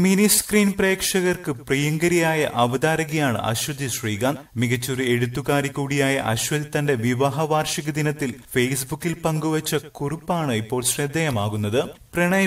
mini screen പ്രേക്ഷകർക്ക് പ്രിയങ്കരിയായ അവതാരകയാണ് അശ്വതി ശ്രീകാന്ത് മികച്ചൊരു എഴുത്തുകാരി കൂടിയായ അശ്വതി തന്റെ വിവാഹ വാർഷിക ദിനത്തിൽ ഫേസ്ബുക്കിൽ പങ്കുവച്ച കുറിപ്പാണ് ഇപ്പോൾ ശ്രദ്ധേയമാകുന്നത്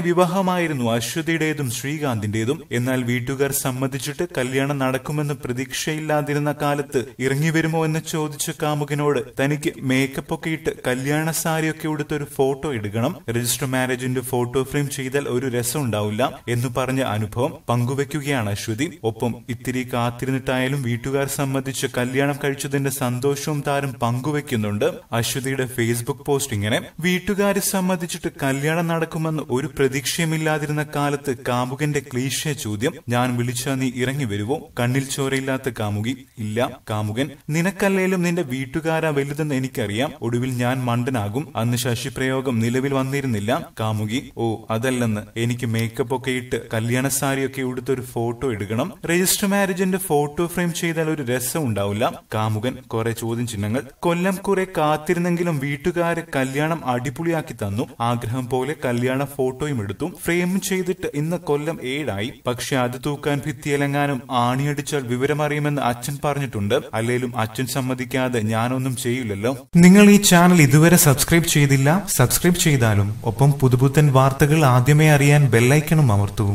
വിവാഹമായിരുന്നു അശ്വതിയുടേതും ശ്രീകാന്തിന്റേതും എന്നാൽ വീട്ടുകാർ സമ്മതിച്ചിട്ട് കല്യാണം നടക്കുമെന്ന് പ്രതീക്ഷയില്ലാതിരുന്ന കാലത്ത് ഇറങ്ങി വരുമോ എന്ന് ചോദിച്ച കാമുകനോട് തനിക്ക് മേക്കപ്പ് ഒക്കെ ഇട്ട് കല്യാണ സാരിയൊക്കെ ഉടുത്ത് ഒരു ഫോട്ടോ എടുക്കണം രജിസ്റ്റർ മാരേജിന്റെ ഫോട്ടോ ഫ്രെയിം ചെയ്താൽ ഒരു രസം ഉണ്ടാവില്ല എന്ന് പറഞ്ഞ അനുഭവം പങ്കുവെക്കുകയാണ് അശ്വതി ഒപ്പം ഇത്തിരി കാത്തിരുന്നിട്ടായാലും വീട്ടുകാർ സംബന്ധിച്ച് കല്യാണം കഴിച്ചതിന്റെ സന്തോഷവും താരം പങ്കുവെക്കുന്നുണ്ട് അശ്വതിയുടെ ഫേസ്ബുക്ക് പോസ്റ്റ് ഇങ്ങനെ വീട്ടുകാരെ സംബന്ധിച്ചിട്ട് കല്യാണം നടക്കുമെന്ന് ഒരു പ്രതീക്ഷയുമില്ലാതിരുന്ന കാലത്ത് കാമുകന്റെ ക്ലീശ ചോദ്യം ഞാൻ വിളിച്ചാ നീ ഇറങ്ങി വരുവോ കണ്ണിൽ ചോരയില്ലാത്ത കാമുകി ഇല്ല കാമുകൻ നിനക്കല്ലേലും നിന്റെ വീട്ടുകാരാ വലുതെന്ന് എനിക്കറിയാം ഒടുവിൽ ഞാൻ മണ്ടനാകും അന്ന് ശശിപ്രയോഗം നിലവിൽ വന്നിരുന്നില്ല കാമുകി ഓ അതല്ലെന്ന് എനിക്ക് മേക്കപ്പ് ഒക്കെ ഇട്ട് കല്യാണ സാരിയൊക്കെ ഉടുത്ത് ഒരു ഫോട്ടോ എടുക്കണം രജിസ്റ്റർ മാരേജിന്റെ ഫോട്ടോ ഫ്രെയിം ചെയ്താൽ ഒരു രസം ഉണ്ടാവില്ല കാമുകൻ കുറെ ചോദ്യം ചിഹ്നങ്ങൾ കൊല്ലം കുറെ കാത്തിരുന്നെങ്കിലും വീട്ടുകാരെ കല്യാണം അടിപൊളിയാക്കി തന്നു ആഗ്രഹം പോലെ കല്യാണ ഫോട്ടോ ഫോട്ടോയും എടുത്തു ഫ്രെയിം ചെയ്തിട്ട് ഇന്ന് കൊല്ലം ഏഴായി പക്ഷെ അത് തൂക്കാൻ ഭിത്തിയിലങ്ങാനും ആണിയടിച്ചാൽ വിവരമറിയുമെന്ന് അച്ഛൻ പറഞ്ഞിട്ടുണ്ട് അല്ലേലും അച്ഛൻ സമ്മതിക്കാതെ ഞാനൊന്നും ചെയ്യില്ലല്ലോ നിങ്ങൾ ഈ ചാനൽ ഇതുവരെ സബ്സ്ക്രൈബ് ചെയ്തില്ല സബ്സ്ക്രൈബ് ചെയ്താലും ഒപ്പം പുതുപുത്തൻ വാർത്തകൾ ആദ്യമേ അറിയാൻ ബെല്ലൈക്കണും അമർത്തൂ